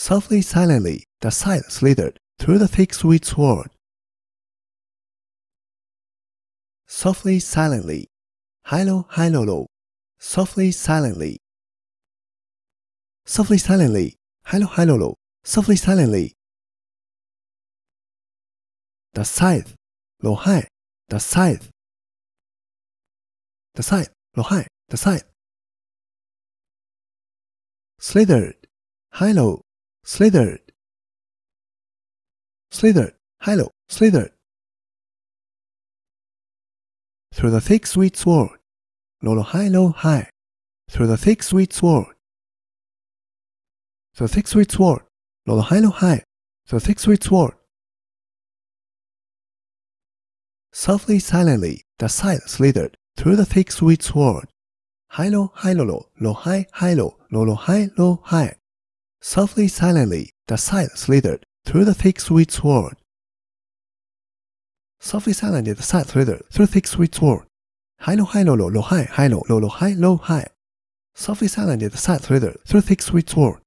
Softly, silently, the scythe slithered through the thick sweet sward. Softly, silently, lo hilo, lo. Softly, silently. Softly, silently, lo hilo, lo. Softly, silently. The scythe, lo high, the scythe. The scythe, lo high, the scythe. Slithered, lo slithered, slithered, hello, slithered. Through the thick sweet sword, low, low, high, low, high. Through the thick sweet sword, through the thick sweet sword, low, low, high, low, high. Through the thick sweet sword. Softly, silently, the scythe slithered through the thick sweet sword. High, low, high, low, low, low, high, high, low, low, low, high, low, high. Softly, silently, the scythe slithered through the thick sweet sword. Softly, silently, the scythe slithered through thick sweet sword. High, low, high, low, low, low, high, high, low, low, low, high, low, high. Softly, silently, the scythe slithered through thick sweet sword.